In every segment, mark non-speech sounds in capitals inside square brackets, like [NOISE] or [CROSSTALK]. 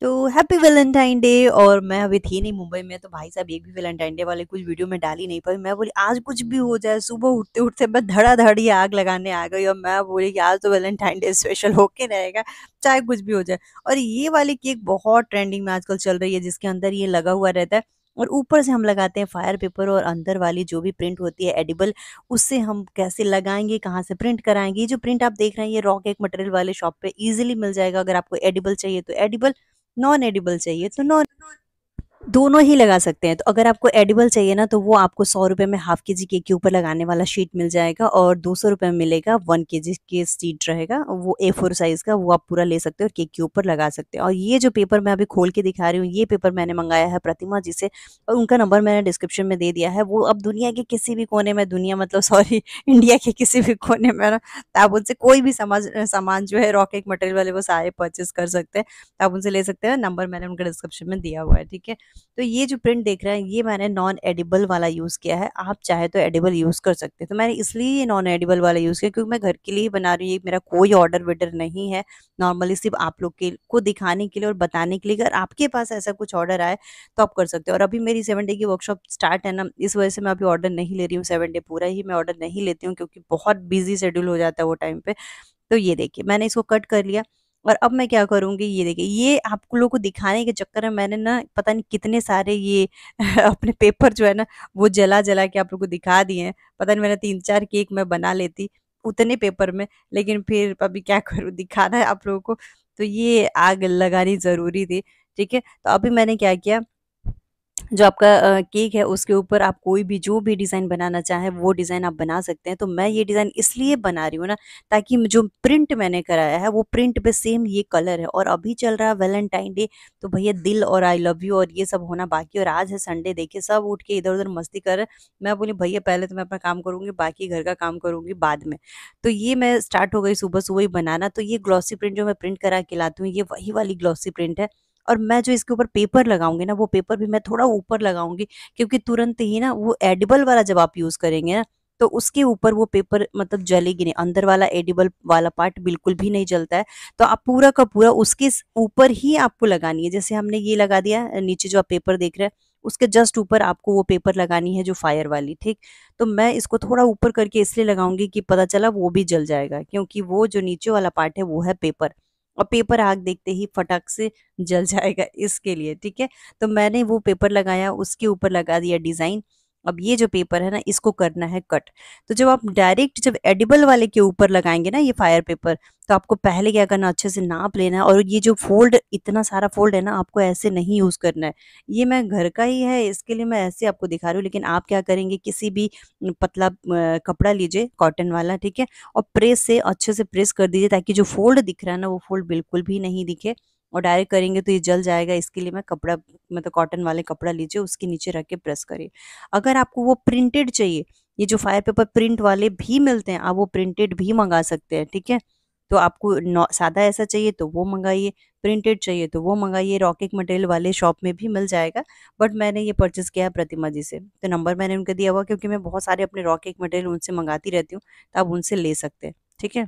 तो happy Valentine day और मैं अभी थी नहीं मुंबई में तो भाई साहब एक भी वैलेंटाइन डे वाले कुछ वीडियो में डाली नहीं पाई मैं बोली आज कुछ भी हो जाए सुबह उठते उठते बस धड़ाधड़ ही आग लगाने आ गई और मैं बोली कि आज तो वैलेंटाइन डे स्पेशल होके रहेगा चाहे कुछ भी हो जाए और ये वाली केक बहुत ट्रेंडिंग में आजकल चल रही है जिसके अंदर ये लगा हुआ रहता है और ऊपर से हम लगाते हैं फायर पेपर और अंदर वाली जो भी प्रिंट होती है एडिबल उससे हम कैसे लगाएंगे कहाँ से प्रिंट कराएंगे जो प्रिंट आप देख रहे हैं ये रॉक एक मटेरियल वाले शॉप पे इजीली मिल जाएगा अगर आपको एडिबल चाहिए तो एडिबल नॉन एडिबल चाहिए तो नॉन दोनों ही लगा सकते हैं तो अगर आपको एडिबल चाहिए ना तो वो आपको सौ रुपये में हाफ के जी केक के ऊपर लगाने वाला शीट मिल जाएगा और दो सौ रुपये में मिलेगा वन के जी के सीट रहेगा वो ए फोर साइज़ का वो आप पूरा ले सकते हो और केक के ऊपर लगा सकते हैं और ये जो पेपर मैं अभी खोल के दिखा रही हूँ ये पेपर मैंने मंगाया है प्रतिमा जी से और उनका नंबर मैंने डिस्क्रिप्शन में दे दिया है वो अब दुनिया के किसी भी कोने में दुनिया मतलब सॉरी इंडिया [LAUGHS] के किसी भी कोने में ना तो आप उनसे कोई भी समाज सामान जो है रॉकेट मटेरियल वाले वो सारे परचेज कर सकते हैं तो आप उनसे ले सकते हैं नंबर मैंने उनका डिस्क्रिप्शन में दिया हुआ है ठीक है तो ये जो प्रिंट देख रहे हैं ये मैंने नॉन एडिबल वाला यूज़ किया है आप चाहे तो एडिबल यूज़ कर सकते हैं तो मैंने इसलिए ये नॉन एडिबल वाला यूज़ किया क्योंकि मैं घर के लिए ही बना रही हूँ ये मेरा कोई ऑर्डर वेडर नहीं है नॉर्मली सिर्फ आप लोग के को दिखाने के लिए और बताने के लिए अगर आपके पास ऐसा कुछ ऑर्डर आए तो आप कर सकते हो और अभी मेरी सेवन डे की वर्कशॉप स्टार्ट है ना इस वजह से मैं अभी ऑर्डर नहीं ले रही हूँ सेवन डे पूरा ही मैं ऑर्डर नहीं लेती हूँ क्योंकि बहुत बिजी शेड्यूल हो जाता है वो टाइम पर तो ये देखिए मैंने इसको कट कर लिया और अब मैं क्या करूँगी ये देखिए ये आप लोगों को दिखाने के चक्कर में मैंने ना पता नहीं कितने सारे ये [LAUGHS] अपने पेपर जो है ना वो जला जला के आप लोग को दिखा दिए हैं पता नहीं मैंने तीन चार केक मैं बना लेती उतने पेपर में लेकिन फिर अभी क्या [LAUGHS] करूँ दिखाना है आप लोगों को तो ये आग लगानी ज़रूरी थी ठीक है तो अभी मैंने क्या किया जो आपका केक है उसके ऊपर आप कोई भी जो भी डिज़ाइन बनाना चाहें वो डिज़ाइन आप बना सकते हैं तो मैं ये डिज़ाइन इसलिए बना रही हूँ ना ताकि जो प्रिंट मैंने कराया है वो प्रिंट पे सेम ये कलर है और अभी चल रहा है वैलेंटाइन डे तो भैया दिल और आई लव यू और ये सब होना बाकी और आज है संडे देखिए सब उठ के इधर उधर मस्ती कर मैं बोली भैया पहले तो मैं अपना काम करूँगी बाकी घर का काम करूँगी बाद में तो ये मैं स्टार्ट हो गई सुबह सुबह ही बनाना तो ये ग्लॉसी प्रिंट जो मैं प्रिंट करा के लाती हूँ ये वही वाली ग्लॉसी प्रिंट है और मैं जो इसके ऊपर पेपर लगाऊंगी ना वो पेपर भी मैं थोड़ा ऊपर लगाऊंगी क्योंकि तुरंत ही ना वो एडिबल वाला जब आप यूज़ करेंगे ना तो उसके ऊपर वो पेपर मतलब जलेगी नहीं अंदर वाला एडिबल वाला पार्ट बिल्कुल भी नहीं जलता है तो आप पूरा का पूरा उसके ऊपर ही आपको लगानी है जैसे हमने ये लगा दिया नीचे जो आप पेपर देख रहे हैं उसके जस्ट ऊपर आपको वो पेपर लगानी है जो फायर वाली ठीक तो मैं इसको थोड़ा ऊपर करके इसलिए लगाऊंगी कि पता चला वो भी जल जाएगा क्योंकि वो जो नीचे वाला पार्ट है वो है पेपर और पेपर आग देखते ही फटाक से जल जाएगा इसके लिए ठीक है तो मैंने वो पेपर लगाया उसके ऊपर लगा दिया डिज़ाइन अब ये जो पेपर है ना इसको करना है कट तो जब आप डायरेक्ट जब एडिबल वाले के ऊपर लगाएंगे ना ये फायर पेपर तो आपको पहले क्या करना अच्छे से नाप लेना है और ये जो फोल्ड इतना सारा फोल्ड है ना आपको ऐसे नहीं यूज़ करना है ये मैं घर का ही है इसके लिए मैं ऐसे आपको दिखा रही हूँ लेकिन आप क्या करेंगे किसी भी पतला कपड़ा लीजिए कॉटन वाला ठीक है और प्रेस से अच्छे से प्रेस कर दीजिए ताकि जो फोल्ड दिख रहा है ना वो फोल्ड बिल्कुल भी नहीं दिखे और डायरेक्ट करेंगे तो ये जल जाएगा इसके लिए मैं कपड़ा मतलब कॉटन वाले कपड़ा लीजिए उसके नीचे रख के प्रेस करिए अगर आपको वो प्रिंटेड चाहिए ये जो फायर पेपर प्रिंट वाले भी मिलते हैं आप वो प्रिंटेड भी मंगा सकते हैं ठीक है थीके? तो आपको सादा ऐसा चाहिए तो वो मंगाइए प्रिंटेड चाहिए तो वो मंगाइए रॉकेट मटेरियल वाले शॉप में भी मिल जाएगा बट मैंने ये परचेस किया प्रतिमा जी से तो नंबर मैंने उनका दिया हुआ क्योंकि मैं बहुत सारे अपने रॉकेट मटेरियल उनसे मंगाती रहती हूँ तो आप उनसे ले सकते हैं ठीक है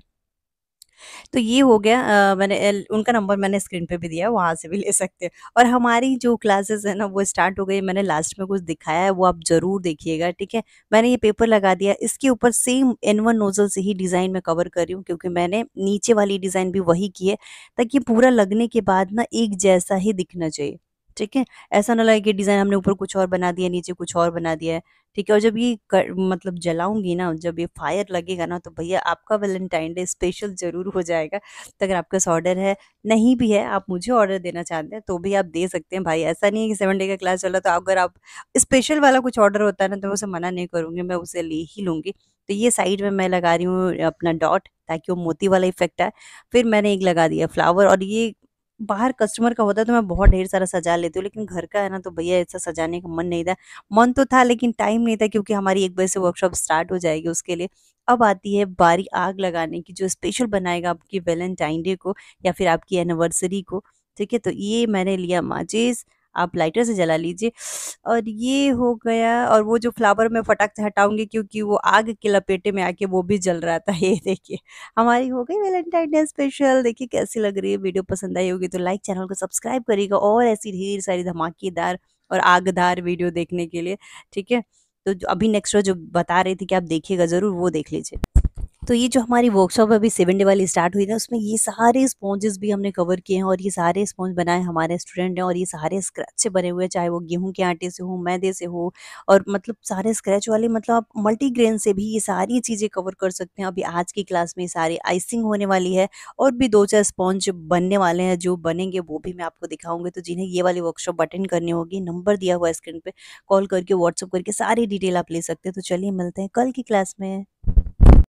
तो ये हो गया आ, मैंने उनका नंबर मैंने स्क्रीन पे भी दिया है, वहाँ से भी ले सकते हैं और हमारी जो क्लासेस है ना वो स्टार्ट हो गई मैंने लास्ट में कुछ दिखाया है वो आप ज़रूर देखिएगा ठीक है मैंने ये पेपर लगा दिया इसके ऊपर सेम एन वन नोज़ल से ही डिज़ाइन में कवर कर रही हूँ क्योंकि मैंने नीचे वाली डिज़ाइन भी वही की है ताकि पूरा लगने के बाद ना एक जैसा ही दिखना चाहिए ठीक है ऐसा ना लगे कि डिज़ाइन हमने ऊपर कुछ और बना दिया नीचे कुछ और बना दिया है ठीक है और जब ये कर, मतलब जलाऊंगी ना जब ये फायर लगेगा ना तो भैया आपका वैलेंटाइन डे स्पेशल ज़रूर हो जाएगा तो अगर आपके पास ऑर्डर है नहीं भी है आप मुझे ऑर्डर देना चाहते हैं तो भी आप दे सकते हैं भाई ऐसा नहीं है कि सेवन डे का क्लास चला तो अगर आप स्पेशल वाला कुछ ऑर्डर होता है ना तो मैं उसे मना नहीं करूँगी मैं उसे ले ही लूँगी तो ये साइड में मैं लगा रही हूँ अपना डॉट ताकि वो मोती वाला इफेक्ट आए फिर मैंने एक लगा दिया फ्लावर और ये बाहर कस्टमर का होता तो मैं बहुत ढेर सारा सजा लेती हूँ लेकिन घर का है ना तो भैया ऐसा सजाने का मन नहीं था मन तो था लेकिन टाइम नहीं था क्योंकि हमारी एक बजे से वर्कशॉप स्टार्ट हो जाएगी उसके लिए अब आती है बारी आग लगाने की जो स्पेशल बनाएगा आपकी वैलेंटाइन डे को या फिर आपकी एनिवर्सरी को ठीक है तो ये मैंने लिया माचिस आप लाइटर से जला लीजिए और ये हो गया और वो जो फ्लावर मैं फटाक से हटाऊंगी क्योंकि वो आग के लपेटे में आके वो भी जल रहा था [LAUGHS] ये देखिए हमारी हो गई वेलेंटाइन डे स्पेशल देखिए कैसी लग रही है वीडियो पसंद आई होगी तो लाइक चैनल को सब्सक्राइब करिएगा और ऐसी ढेर सारी धमाकेदार और आगदार वीडियो देखने के लिए ठीक है तो अभी नेक्स्ट जो बता रही थी कि आप देखिएगा ज़रूर वो देख लीजिए तो ये जो हमारी वर्कशॉप अभी सेवन डे वाली स्टार्ट हुई ना उसमें ये सारे स्पॉन्जेस भी हमने कवर किए हैं और ये सारे स्पॉन्ज बनाए हमारे स्टूडेंट ने और ये सारे स्क्रैच से बने हुए चाहे वो गेहूँ के आटे से हो मैदे से हो और मतलब सारे स्क्रैच वाले मतलब आप मल्टीग्रेन से भी ये सारी चीज़ें कवर कर सकते हैं अभी आज की क्लास में सारी आइसिंग होने वाली है और भी दो चार स्पॉन्ज बनने वाले हैं जो बनेंगे वो भी मैं आपको दिखाऊंगी तो जिन्हें ये वाली वर्कशॉप अटेंड करनी होगी नंबर दिया हुआ है स्क्रीन पर कॉल करके व्हाट्सअप करके सारी डिटेल आप ले सकते हैं तो चलिए मिलते हैं कल की क्लास में